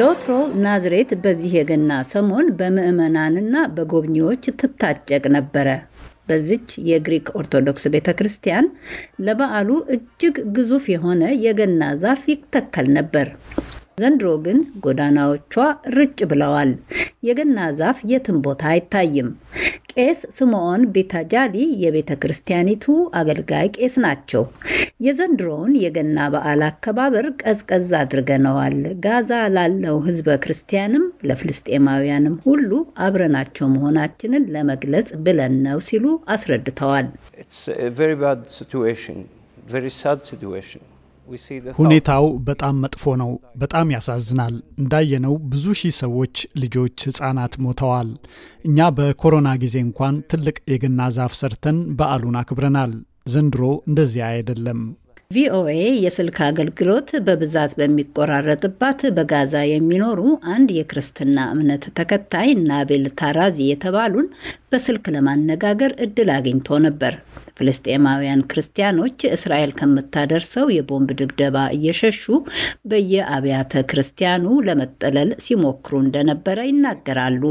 ዶትሮ ናዝሬት በዚህ የገና ሰሞን በምዕመናንና በጎብኚዎች ትታጨቅ ነበረ። በዚች የግሪክ ኦርቶዶክስ ቤተ ክርስቲያን ለበዓሉ እጅግ ግዙፍ የሆነ የገና ዛፍ ይተከል ነበር። ዘንድሮ ግን ጎዳናዎቿ ርጭ ብለዋል። የገና ዛፍ የትም ቦታ አይታይም። ቄስ ስምዖን ቤታጃዲ የቤተ ክርስቲያኒቱ አገልጋይ ቄስ ናቸው። የዘንድሮውን የገና በዓል አከባበር ቀዝቀዝ አድርገነዋል። ጋዛ ላለው ህዝበ ክርስቲያንም ለፍልስጤማውያንም ሁሉ አብረናቸው መሆናችንን ለመግለጽ ብለን ነው ሲሉ አስረድተዋል። ሁኔታው በጣም መጥፎ ነው። በጣም ያሳዝናል። እንዳየነው ብዙ ሺህ ሰዎች፣ ልጆች፣ ህጻናት ሞተዋል። እኛ በኮሮና ጊዜ እንኳን ትልቅ የገና ዛፍ ሰርተን በዓሉን አክብረናል። ዘንድሮ እንደዚያ አይደለም። ቪኦኤ የስልክ አገልግሎት በብዛት በሚቆራረጥባት በጋዛ የሚኖሩ አንድ የክርስትና እምነት ተከታይ ናቤል ታራዚ የተባሉን በስልክ ለማነጋገር እድል አግኝቶ ነበር። ፍልስጤማውያን ክርስቲያኖች እስራኤል ከምታደርሰው የቦምብ ድብደባ እየሸሹ በየአብያተ ክርስቲያኑ ለመጠለል ሲሞክሩ እንደነበረ ይናገራሉ።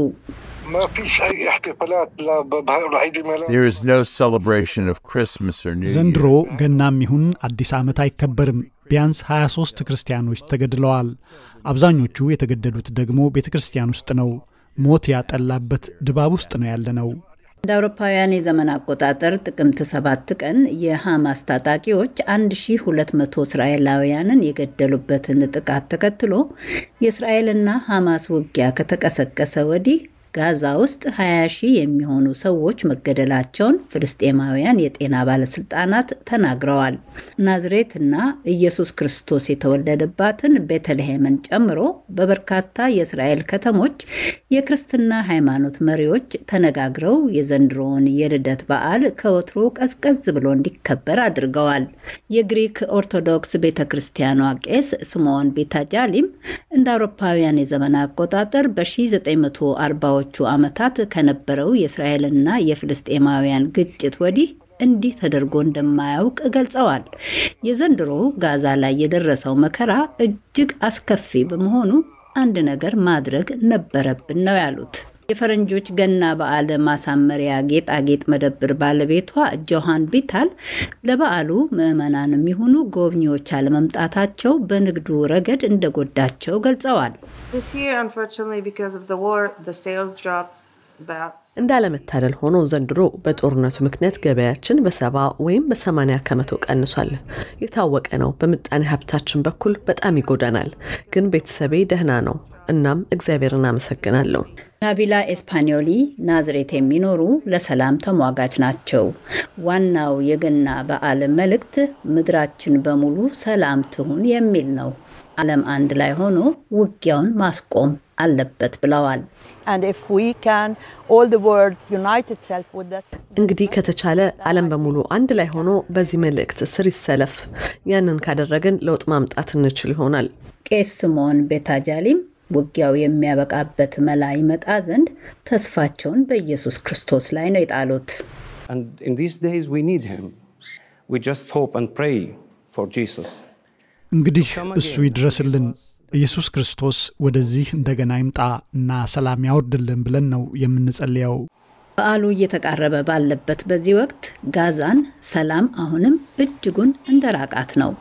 ዘንድሮ ገናም ይሁን አዲስ ዓመት አይከበርም። ቢያንስ 23 ክርስቲያኖች ተገድለዋል። አብዛኞቹ የተገደሉት ደግሞ ቤተ ክርስቲያን ውስጥ ነው። ሞት ያጠላበት ድባብ ውስጥ ነው ያለነው። እንደ አውሮፓውያን የዘመን አቆጣጠር ጥቅምት ሰባት ቀን የሐማስ ታጣቂዎች 1200 እስራኤላውያንን የገደሉበትን ጥቃት ተከትሎ የእስራኤልና ሐማስ ውጊያ ከተቀሰቀሰ ወዲህ ጋዛ ውስጥ 20 ሺህ የሚሆኑ ሰዎች መገደላቸውን ፍልስጤማውያን የጤና ባለስልጣናት ተናግረዋል። ናዝሬትና ኢየሱስ ክርስቶስ የተወለደባትን ቤተልሔምን ጨምሮ በበርካታ የእስራኤል ከተሞች የክርስትና ሃይማኖት መሪዎች ተነጋግረው የዘንድሮውን የልደት በዓል ከወትሮ ቀዝቀዝ ብሎ እንዲከበር አድርገዋል። የግሪክ ኦርቶዶክስ ቤተ ክርስቲያኗ ቄስ ስምዖን ቤታጃሊም እንደ አውሮፓውያን የዘመን አቆጣጠር በ1940 በ ዓመታት ከነበረው የእስራኤልና የፍልስጤማውያን ግጭት ወዲህ እንዲህ ተደርጎ እንደማያውቅ ገልጸዋል። የዘንድሮ ጋዛ ላይ የደረሰው መከራ እጅግ አስከፊ በመሆኑ አንድ ነገር ማድረግ ነበረብን ነው ያሉት። የፈረንጆች ገና በዓል ማሳመሪያ ጌጣጌጥ መደብር ባለቤቷ ጆሃን ቢታል ለበዓሉ ምዕመናን የሚሆኑ ጎብኚዎች አለመምጣታቸው በንግዱ ረገድ እንደጎዳቸው ገልጸዋል። እንዳለመታደል ሆኖ ዘንድሮ በጦርነቱ ምክንያት ገበያችን በሰባ ወይም በሰማንያ ከመቶ ቀንሷል። የታወቀ ነው። በምጣኔ ሀብታችን በኩል በጣም ይጎዳናል። ግን ቤተሰቤ ደህና ነው። እናም እግዚአብሔርን አመሰግናለሁ። ናቢላ ኤስፓኒዮሊ ናዝሬት የሚኖሩ ለሰላም ተሟጋች ናቸው። ዋናው የገና በዓል መልእክት ምድራችን በሙሉ ሰላም ትሁን የሚል ነው። ዓለም አንድ ላይ ሆኖ ውጊያውን ማስቆም አለበት ብለዋል። እንግዲህ ከተቻለ ዓለም በሙሉ አንድ ላይ ሆኖ በዚህ መልእክት ስር ይሰለፍ። ያንን ካደረግን ለውጥ ማምጣት እንችል ይሆናል። ቄስ ስምዖን ቤታጃሊም ውጊያው የሚያበቃበት መላ ይመጣ ዘንድ ተስፋቸውን በኢየሱስ ክርስቶስ ላይ ነው የጣሉት። እንግዲህ እሱ ይድረስልን፣ ኢየሱስ ክርስቶስ ወደዚህ እንደገና ይምጣ እና ሰላም ያወርድልን ብለን ነው የምንጸልየው። በዓሉ እየተቃረበ ባለበት በዚህ ወቅት ጋዛን ሰላም አሁንም እጅጉን እንደራቃት ነው።